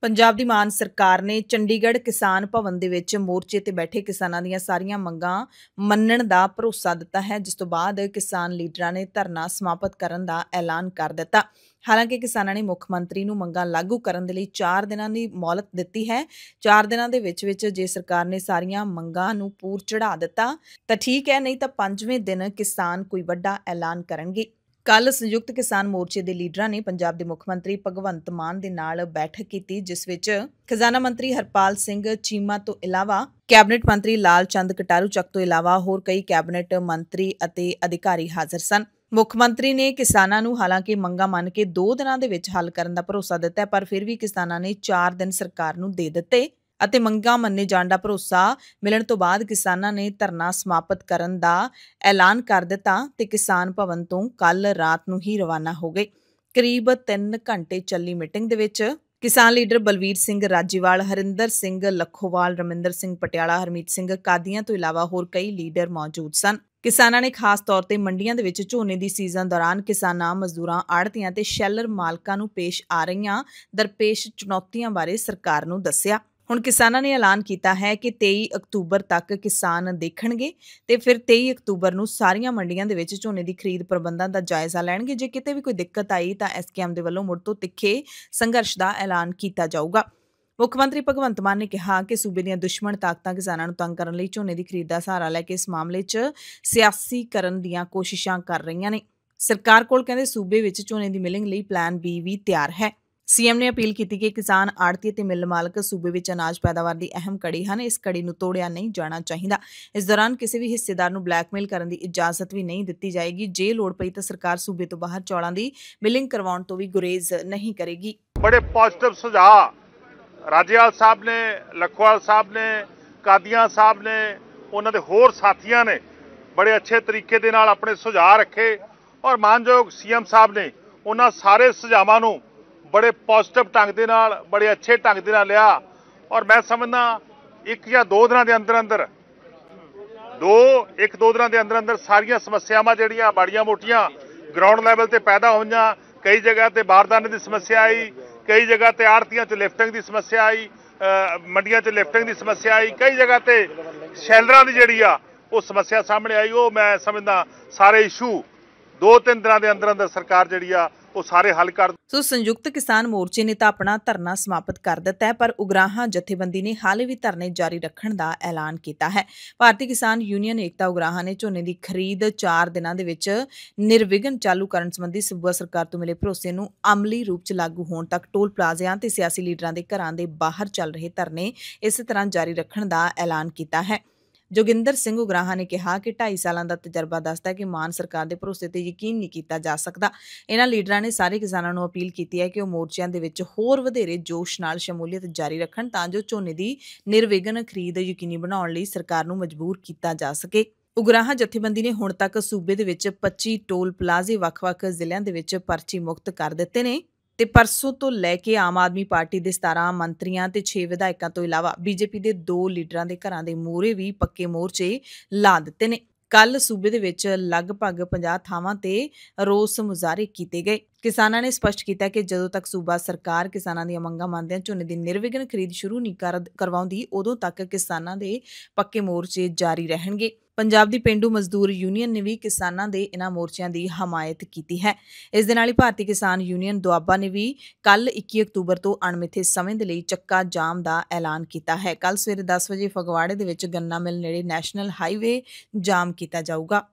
ਪੰਜਾਬ ਦੀ ਮਾਨ ਸਰਕਾਰ ਨੇ ਚੰਡੀਗੜ੍ਹ ਕਿਸਾਨ ਭਵਨ ਦੇ ਵਿੱਚ ਮੋਰਚੇ ਤੇ ਬੈਠੇ ਕਿਸਾਨਾਂ ਦੀਆਂ ਸਾਰੀਆਂ ਮੰਗਾਂ ਮੰਨਣ ਦਾ ਭਰੋਸਾ ਦਿੱਤਾ ਹੈ ਜਿਸ ਤੋਂ ਬਾਅਦ ਕਿਸਾਨ ਲੀਡਰਾਂ ਨੇ ਧਰਨਾ ਸਮਾਪਤ ਕਰਨ ਦਾ ਐਲਾਨ ਕਰ ਦਿੱਤਾ ਹਾਲਾਂਕਿ ਕਿਸਾਨਾਂ ਨੇ ਮੁੱਖ ਮੰਤਰੀ ਨੂੰ ਮੰਗਾਂ ਲਾਗੂ ਕਰਨ ਦੇ ਲਈ 4 ਦਿਨਾਂ ਦੀ ਮੌਲਤ ਦਿੱਤੀ ਹੈ 4 ਦਿਨਾਂ ਦੇ ਵਿੱਚ ਵਿੱਚ ਜੇ ਸਰਕਾਰ ਨੇ ਸਾਰੀਆਂ ਮੰਗਾਂ ਨੂੰ ਪੂਰ ਚੜਾ ਦਿੱਤਾ ਤਾਂ ਠੀਕ ਹੈ ਨਹੀਂ ਤਾਂ 5ਵੇਂ ਦਿਨ ਕਿਸਾਨ ਕੋਈ ਵੱਡਾ ਐਲਾਨ ਕਰਨਗੇ ਕੱਲ ਸੰਯੁਕਤ ਕਿਸਾਨ ਮੋਰਚੇ ਦੇ ਲੀਡਰਾਂ ਨੇ ਪੰਜਾਬ ਦੇ ਮੁੱਖ ਮੰਤਰੀ ਭਗਵੰਤ ਮਾਨ ਦੇ ਨਾਲ ਬੈਠਕ ਕੀਤੀ ਜਿਸ ਵਿੱਚ ਖਜ਼ਾਨਾ ਮੰਤਰੀ ਹਰਪਾਲ ਸਿੰਘ ਚੀਮਾ ਤੋਂ ਇਲਾਵਾ ਕੈਬਨਿਟ ਮੰਤਰੀ ਲਾਲ ਚੰਦ ਕਟਾਰੂ ਚੱਕ ਤੋਂ ਇਲਾਵਾ ਹੋਰ ਕਈ ਕੈਬਨਿਟ ਮੰਤਰੀ ਅਤੇ ਅਧਿਕਾਰੀ ਹਾਜ਼ਰ ਸਨ ਮੁੱਖ ਮੰਤਰੀ ਨੇ ਕਿਸਾਨਾਂ ਨੂੰ ਹਾਲਾਂਕਿ ਮੰਗਾ ਮੰਨ ਕੇ 2 ਦਿਨਾਂ ਦੇ ਵਿੱਚ ਹੱਲ ਕਰਨ ਦਾ ਭਰੋਸਾ ਦਿੱਤਾ ਪਰ ਫਿਰ ਵੀ ਕਿਸਾਨਾਂ ਨੇ 4 ਦਿਨ ਸਰਕਾਰ ਨੂੰ ਦੇ ਦਿੱਤੇ ਅਤੇ ਮੰਗਾਂ ਮੰਨੇ ਜਾਣ ਦਾ ਭਰੋਸਾ ਮਿਲਣ ਤੋਂ ਬਾਅਦ ਕਿਸਾਨਾਂ ਨੇ ਧਰਨਾ ਸਮਾਪਤ ਕਰਨ ਦਾ ਐਲਾਨ ਕਰ ਦਿੱਤਾ ਤੇ ਕਿਸਾਨ ਭਵਨ ਤੋਂ ਕੱਲ ਰਾਤ ਨੂੰ ਹੀ ਰਵਾਨਾ ਹੋ ਗਏ ਕਰੀਬ 3 ਘੰਟੇ ਚੱਲੀ ਮੀਟਿੰਗ ਦੇ ਵਿੱਚ ਕਿਸਾਨ ਲੀਡਰ ਬਲਵੀਰ ਸਿੰਘ ਰਾਜੀਵਾਲ ਹਰਿੰਦਰ ਸਿੰਘ ਲਖੋਵਾਲ ਰਮਿੰਦਰ ਸਿੰਘ ਪਟਿਆਲਾ ਹਰਮੀਤ ਸਿੰਘ ਕਾਦੀਆਂ ਤੋਂ ਇਲਾਵਾ ਹੋਰ ਕਈ ਲੀਡਰ ਮੌਜੂਦ ਸਨ ਕਿਸਾਨਾਂ ਨੇ ਖਾਸ ਤੌਰ ਤੇ ਮੰਡੀਆਂ ਦੇ ਵਿੱਚ ਝੋਨੇ ਦੀ ਸੀਜ਼ਨ ਦੌਰਾਨ ਕਿਸਾਨਾਂ ਮਜ਼ਦੂਰਾਂ ਆੜਤੀਆਂ ਤੇ ਸ਼ੈਲਰ ਮਾਲਕਾਂ ਨੂੰ ਪੇਸ਼ ਆ ਰਹੀਆਂ ਦਰਪੇਸ਼ ਚੁਣੌਤੀਆਂ ਬਾਰੇ ਸਰਕਾਰ ਨੂੰ ਦੱਸਿਆ ਹੁਣ ਕਿਸਾਨਾਂ ਨੇ ਐਲਾਨ ਕੀਤਾ ਹੈ ਕਿ 23 ਅਕਤੂਬਰ ਤੱਕ ਕਿਸਾਨ ਦੇਖਣਗੇ ਤੇ ਫਿਰ 23 ਅਕਤੂਬਰ ਨੂੰ ਸਾਰੀਆਂ ਮੰਡੀਆਂ ਦੇ ਵਿੱਚ ਝੋਨੇ ਦੀ ਖਰੀਦ ਪ੍ਰਬੰਧਾਂ ਦਾ ਜਾਇਜ਼ਾ ਲੈਣਗੇ ਜੇ ਕਿਤੇ ਵੀ ਕੋਈ ਦਿੱਕਤ ਆਈ ਤਾਂ ਐਸਕੇਐਮ ਦੇ ਵੱਲੋਂ ਮੁੜ ਤੋਂ ਤਿੱਖੇ ਸੰਘਰਸ਼ ਦਾ ਐਲਾਨ ਕੀਤਾ ਜਾਊਗਾ ਮੁੱਖ ਮੰਤਰੀ ਭਗਵੰਤ ਮਾਨ ਨੇ ਕਿਹਾ ਕਿ ਸੂਬੇ ਦੀਆਂ ਦੁਸ਼ਮਣ ਤਾਕਤਾਂ ਕਿਸਾਨਾਂ ਨੂੰ ਤੰਗ ਕਰਨ ਲਈ ਝੋਨੇ ਦੀ ਖਰੀਦ ਦਾ ਸਹਾਰਾ ਲੈ ਕੇ ਇਸ ਮਾਮਲੇ 'ਚ ਸਿਆਸੀ ਕਰਨ ਦੀਆਂ ਕੋਸ਼ਿਸ਼ਾਂ ਕਰ ਰਹੀਆਂ ਨੇ ਸਰਕਾਰ ਕੋਲ ਕਹਿੰਦੇ ਸੂਬੇ ਵਿੱਚ ਝੋਨੇ ਦੀ ਮਿਲਿੰਗ ਲਈ ਪਲਾਨ ਬੀ ਵੀ ਤਿਆਰ ਹੈ ਸੀਐਮ ਨੇ ਅਪੀਲ ਕੀਤੀ ਕਿ ਕਿਸਾਨ ਆੜਤੀ ਅਤੇ ਮਿਲ ਮਾਲਕ ਸੂਬੇ ਵਿੱਚ ਅਨਾਜ ਪੈਦਾਵਾਰ ਦੀ ਅਹਿਮ ਕੜੀ ਹਨ ਇਸ ਕੜੀ ਨੂੰ ਤੋੜਿਆ ਨਹੀਂ ਜਾਣਾ ਚਾਹੀਦਾ ਇਸ ਦੌਰਾਨ ਕਿਸੇ ਵੀ ਹਿੱਸੇਦਾਰ ਨੂੰ ਬਲੈਕਮੇਲ ਕਰਨ ਦੀ ਇਜਾਜ਼ਤ ਵੀ ਨਹੀਂ ਦਿੱਤੀ ਜਾਏਗੀ ਜੇ ਲੋੜ ਪਈ ਤਾਂ ਸਰਕਾਰ ਸੂਬੇ ਤੋਂ ਬਾਹਰ ਚੌਲਾਂ ਦੀ ਮਿਲਿੰਗ ਕਰਵਾਉਣ ਤੋਂ ਵੀ ਗੁਰੇਜ਼ ਨਹੀਂ ਕਰੇਗੀ ਬੜੇ ਪੋਜ਼ਿਟਿਵ ਸੁਝਾਅ ਰਾਜੇਵਾਲ ਸਾਹਿਬ ਨੇ ਲਖਵਾਲ ਸਾਹਿਬ ਨੇ ਕਾਦੀਆਂ ਸਾਹਿਬ ਨੇ ਉਹਨਾਂ ਦੇ ਹੋਰ ਸਾਥੀਆਂ ਨੇ ਬੜੇ ਅੱਛੇ ਤਰੀਕੇ ਦੇ ਨਾਲ ਆਪਣੇ ਸੁਝਾਅ ਰੱਖੇ ਔਰ ਮਾਨਯੋਗ ਸੀਐਮ ਸਾਹਿਬ ਨੇ ਉਹਨਾਂ ਸਾਰੇ ਸੁਝਾਵਾਂ ਨੂੰ ਬੜੇ ਪੋਜ਼ਿਟਿਵ ਢੰਗ ਦੇ ਨਾਲ ਬੜੇ ਅੱਛੇ ਢੰਗ ਦੇ ਨਾਲ ਲਿਆ ਔਰ ਮੈਂ ਸਮਝਦਾ ਇੱਕ ਜਾਂ ਦੋ ਦਿਨਾਂ ਦੇ ਅੰਦਰ ਅੰਦਰ ਦੋ ਇੱਕ ਦੋ ਦਿਨਾਂ ਦੇ ਅੰਦਰ ਅੰਦਰ ਸਾਰੀਆਂ ਸਮੱਸਿਆਵਾਂ ਜਿਹੜੀਆਂ ਬਾੜੀਆਂ ਮੋਟੀਆਂ ਗਰਾਊਂਡ ਲੈਵਲ ਤੇ ਪੈਦਾ ਹੋਈਆਂ ਕਈ ਜਗ੍ਹਾ ਤੇ ਬਾਰਦਾਨੇ ਦੀ ਸਮੱਸਿਆ ਆਈ ਕਈ ਜਗ੍ਹਾ ਤੇ ਆਰਤੀਆਂ 'ਚ ਲਿਫਟਿੰਗ ਦੀ ਸਮੱਸਿਆ ਆਈ ਮੰਡੀਆਂ 'ਚ ਲਿਫਟਿੰਗ ਦੀ ਸਮੱਸਿਆ ਆਈ ਕਈ ਜਗ੍ਹਾ ਤੇ ਸ਼ੈਲਰਾਂ ਦੀ ਜਿਹੜੀ ਆ ਉਹ ਸਮੱਸਿਆ ਸਾਹਮਣੇ ਆਈ ਉਹ ਮੈਂ ਸਮਝਦਾ ਸਾਰੇ ਇਸ਼ੂ ਦੋ ਤਿੰਨ ਦਿਨਾਂ ਦੇ ਅੰਦਰ ਅੰਦਰ ਸਰਕਾਰ ਜਿਹੜੀ ਆ ਉਹ ਸਾਰੇ ਹੱਲ ਕਰ ਸੋ ਸੰਯੁਕਤ ਕਿਸਾਨ ਮੋਰਚੇ ਨੇ ਤਾਂ ਆਪਣਾ ਧਰਨਾ ਸਮਾਪਤ ਕਰ ਦਿੱਤਾ ਹੈ ਪਰ ਉਗਰਾਹਾਂ ਜਥੇਬੰਦੀ ਨੇ ਹਾਲੇ ਵੀ ਧਰਨੇ ਜਾਰੀ ਰੱਖਣ ਦਾ ਐਲਾਨ ਕੀਤਾ ਹੈ ਭਾਰਤੀ ਕਿਸਾਨ ਯੂਨੀਅਨ ਏਕਤਾ ਉਗਰਾਹਾਂ ਨੇ ਝੋਨੇ ਦੀ ਖਰੀਦ 4 ਦਿਨਾਂ ਦੇ ਵਿੱਚ ਨਿਰਵਿਘਨ ਚਾਲੂ ਕਰਨ ਸੰਬੰਧੀ ਸੂਬਾ ਸਰਕਾਰ ਤੋਂ ਮਿਲੇ ਭਰੋਸੇ ਨੂੰ ਅਮਲੀ ਰੂਪ 'ਚ ਲਾਗੂ ਹੋਣ ਤੱਕ ਟੋਲ ਪਲਾਜ਼ਿਆਂ ਤੇ ਸਿਆਸੀ ਲੀਡਰਾਂ ਦੇ ਘਰਾਂ ਦੇ ਬਾਹਰ ਚੱਲ ਰਹੇ ਧਰਨੇ ਇਸੇ ਤਰ੍ਹਾਂ ਜਾਰੀ ਰੱਖਣ ਦਾ ਐਲਾਨ ਕੀਤਾ ਹੈ ਜੋਗਿੰਦਰ ਸਿੰਘ ਉਗਰਾਹਾ ਨੇ ਕਿਹਾ ਕਿ 2.5 ਸਾਲਾਂ ਦਾ ਤਜਰਬਾ ਦੱਸਦਾ ਹੈ ਕਿ ਮਾਨ ਸਰਕਾਰ ਦੇ ਭਰੋਸੇ ਤੇ ਯਕੀਨ ਨਹੀਂ ਕੀਤਾ ਜਾ ਸਕਦਾ ਇਹਨਾਂ ਲੀਡਰਾਂ ਨੇ ਸਾਰੇ ਕਿਸਾਨਾਂ ਨੂੰ ਅਪੀਲ ਕੀਤੀ ਹੈ ਕਿ ਉਹ ਮੋਰਚਿਆਂ ਦੇ ਵਿੱਚ ਹੋਰ ਵਧੇਰੇ ਜੋਸ਼ ਨਾਲ ਸ਼ਮੂਲੀਅਤ ਜਾਰੀ ਰੱਖਣ ਤਾਂ ਜੋ ਝੋਨੇ ਦੀ ਨਿਰਵਿਘਨ ਖਰੀਦ ਯਕੀਨੀ ਬਣਾਉਣ ਲਈ ਸਰਕਾਰ ਨੂੰ ਮਜਬੂਰ ਕੀਤਾ ਜਾ ਸਕੇ ਉਗਰਾਹਾ ਜਥੇਬੰਦੀ ਨੇ ਹੁਣ ਤੱਕ ਸੂਬੇ ਦੇ ਵਿੱਚ 25 ਟੋਲ ਪਲਾਜ਼ੇ ਵੱਖ-ਵੱਖ ਜ਼ਿਲ੍ਹਿਆਂ ਦੇ ਵਿੱਚ ਪਰਚੀ ਮੁਕਤ ਕਰ ਦਿੱਤੇ ਨੇ ਤੇ ਪਰਸੋਂ ਤੋਂ ਲੈ ਕੇ ਆਮ ਆਦਮੀ ਪਾਰਟੀ ਦੇ 17 ਮੰਤਰੀਆਂ ਤੇ 6 ਵਿਧਾਇਕਾਂ ਤੋਂ ਇਲਾਵਾ ਬੀਜੇਪੀ ਦੇ ਦੋ ਲੀਡਰਾਂ ਦੇ ਘਰਾਂ ਦੇ ਮੂਹਰੇ ਵੀ ਪੱਕੇ ਮੋਰਚੇ ਲਾ ਦਿੱਤੇ ਨੇ ਕੱਲ ਸੂਬੇ ਦੇ ਵਿੱਚ ਲਗਭਗ 50 ਥਾਵਾਂ ਤੇ ਰੋਸ ਮੁਜ਼ਾਹਰੇ ਕੀਤੇ ਗਏ ਕਿਸਾਨਾਂ ਨੇ ਸਪਸ਼ਟ ਕੀਤਾ ਕਿ ਜਦੋਂ ਤੱਕ ਸੂਬਾ ਸਰਕਾਰ ਕਿਸਾਨਾਂ ਦੀਆਂ ਮੰਗਾਂ ਮੰਨਦਿਆਂ ਝੋਨੇ ਦੀ ਨਿਰਵਿਘਨ ਖਰੀਦ ਸ਼ੁਰੂ ਨਹੀਂ ਕਰਵਾਉਂਦੀ ਉਦੋਂ ਤੱਕ ਕਿਸਾਨਾਂ ਦੇ ਪੱਕੇ ਮੋਰਚੇ ਜਾਰੀ ਰਹਿਣਗੇ ਪੰਜਾਬ ਦੀ ਪਿੰਡੂ ਮਜ਼ਦੂਰ ਯੂਨੀਅਨ ਨੇ ਵੀ ਕਿਸਾਨਾਂ ਦੇ ਇਹਨਾਂ ਮੋਰਚਿਆਂ ਦੀ ਹਮਾਇਤ ਕੀਤੀ ਹੈ ਇਸ ਦੇ ਨਾਲ ਹੀ ਭਾਰਤੀ ਕਿਸਾਨ ਯੂਨੀਅਨ ਦੁਆਬਾ ਨੇ ਵੀ ਕੱਲ 21 ਅਕਤੂਬਰ ਤੋਂ ਅਣਮਿੱਥੇ ਸਮੇਂ ਦੇ ਲਈ ਚੱਕਾ ਜਾਮ ਦਾ ਐਲਾਨ ਕੀਤਾ ਹੈ ਕੱਲ ਸਵੇਰੇ 10 ਵਜੇ ਫਗਵਾੜੇ ਦੇ ਵਿੱਚ ਗੰਨਾ ਮਿਲ ਨੇੜੇ ਨੈਸ਼ਨਲ ਹਾਈਵੇ ਜਾਮ ਕੀਤਾ ਜਾਊਗਾ